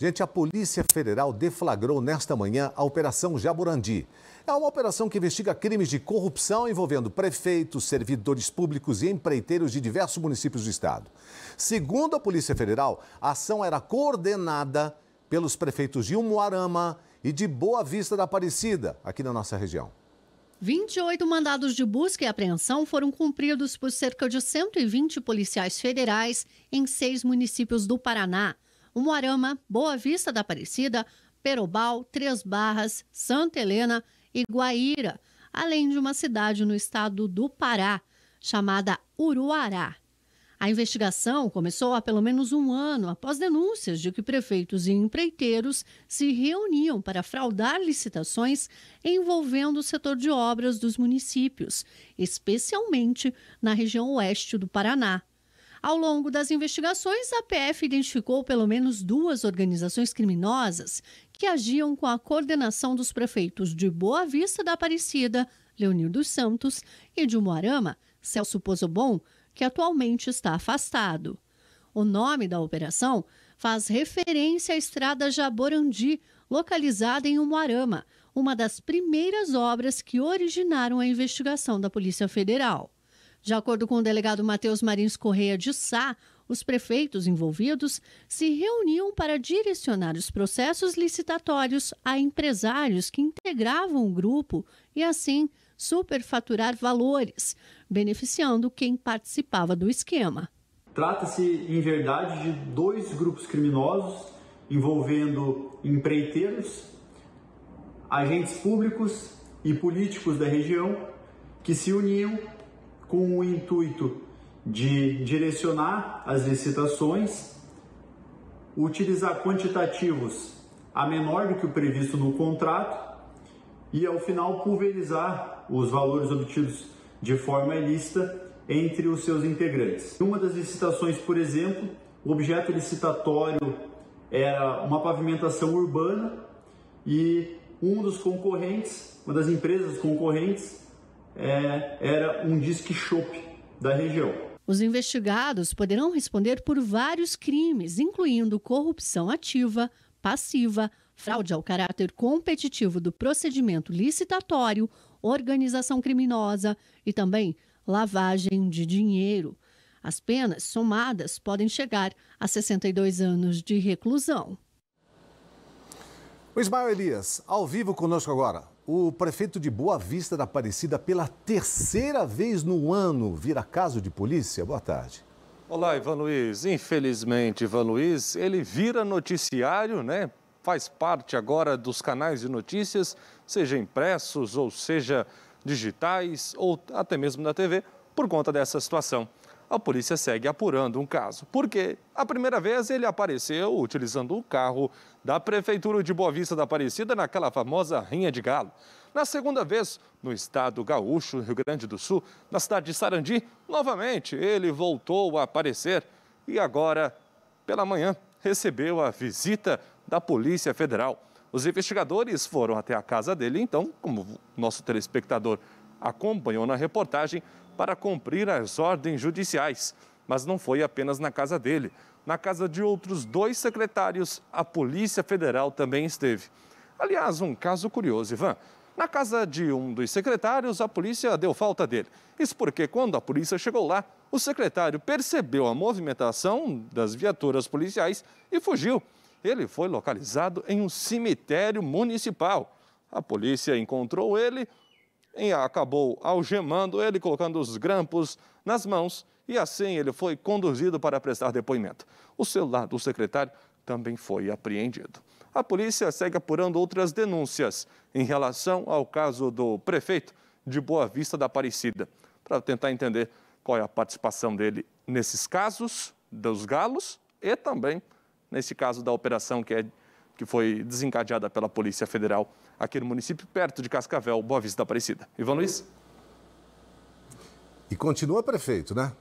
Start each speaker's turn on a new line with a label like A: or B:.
A: Gente, a Polícia Federal deflagrou nesta manhã a Operação Jaburandi. É uma operação que investiga crimes de corrupção envolvendo prefeitos, servidores públicos e empreiteiros de diversos municípios do estado. Segundo a Polícia Federal, a ação era coordenada pelos prefeitos de Umuarama e de Boa Vista da Aparecida, aqui na nossa região.
B: 28 mandados de busca e apreensão foram cumpridos por cerca de 120 policiais federais em seis municípios do Paraná. Umuarama, Boa Vista da Aparecida, Perobal, Três Barras, Santa Helena e Guaíra, além de uma cidade no estado do Pará, chamada Uruará. A investigação começou há pelo menos um ano após denúncias de que prefeitos e empreiteiros se reuniam para fraudar licitações envolvendo o setor de obras dos municípios, especialmente na região oeste do Paraná. Ao longo das investigações, a PF identificou pelo menos duas organizações criminosas que agiam com a coordenação dos prefeitos de Boa Vista da Aparecida, Leonir dos Santos, e de Moarama, Celso Pozobon, que atualmente está afastado. O nome da operação faz referência à estrada Jaborandi, localizada em Moarama, uma das primeiras obras que originaram a investigação da Polícia Federal. De acordo com o delegado Matheus Marins Correia de Sá, os prefeitos envolvidos se reuniam para direcionar os processos licitatórios a empresários que integravam o grupo e, assim, superfaturar valores, beneficiando quem participava do esquema.
C: Trata-se, em verdade, de dois grupos criminosos envolvendo empreiteiros, agentes públicos e políticos da região que se uniam com o intuito de direcionar as licitações, utilizar quantitativos a menor do que o previsto no contrato e, ao final, pulverizar os valores obtidos de forma ilícita entre os seus integrantes. Uma das licitações, por exemplo, o objeto licitatório era uma pavimentação urbana e um dos concorrentes, uma das empresas concorrentes, é, era um disque shop da região.
B: Os investigados poderão responder por vários crimes, incluindo corrupção ativa, passiva, fraude ao caráter competitivo do procedimento licitatório, organização criminosa e também lavagem de dinheiro. As penas somadas podem chegar a 62 anos de reclusão.
A: O Ismael Elias, ao vivo conosco agora. O prefeito de Boa Vista da Aparecida, pela terceira vez no ano, vira caso de polícia? Boa tarde.
D: Olá, Ivan Luiz. Infelizmente, Ivan Luiz, ele vira noticiário, né? Faz parte agora dos canais de notícias, seja impressos ou seja digitais ou até mesmo da TV, por conta dessa situação a polícia segue apurando um caso. Porque a primeira vez ele apareceu utilizando o carro da Prefeitura de Boa Vista da Aparecida naquela famosa Rinha de Galo. Na segunda vez, no estado gaúcho, Rio Grande do Sul, na cidade de Sarandi, novamente ele voltou a aparecer e agora, pela manhã, recebeu a visita da Polícia Federal. Os investigadores foram até a casa dele, então, como nosso telespectador acompanhou na reportagem, para cumprir as ordens judiciais. Mas não foi apenas na casa dele. Na casa de outros dois secretários, a Polícia Federal também esteve. Aliás, um caso curioso, Ivan. Na casa de um dos secretários, a polícia deu falta dele. Isso porque, quando a polícia chegou lá, o secretário percebeu a movimentação das viaturas policiais e fugiu. Ele foi localizado em um cemitério municipal. A polícia encontrou ele, e acabou algemando ele, colocando os grampos nas mãos e assim ele foi conduzido para prestar depoimento. O celular do secretário também foi apreendido. A polícia segue apurando outras denúncias em relação ao caso do prefeito de Boa Vista da Aparecida, para tentar entender qual é a participação dele nesses casos dos galos e também nesse caso da operação que é que foi desencadeada pela Polícia Federal aqui no município, perto de Cascavel, Boa
A: Vista Aparecida. Ivan Luiz? E continua prefeito, né?